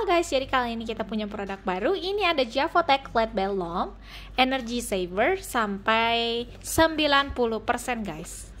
Halo guys, jadi kali ini kita punya produk baru. Ini ada Javotech LED Bell Energy Saver sampai 90% guys.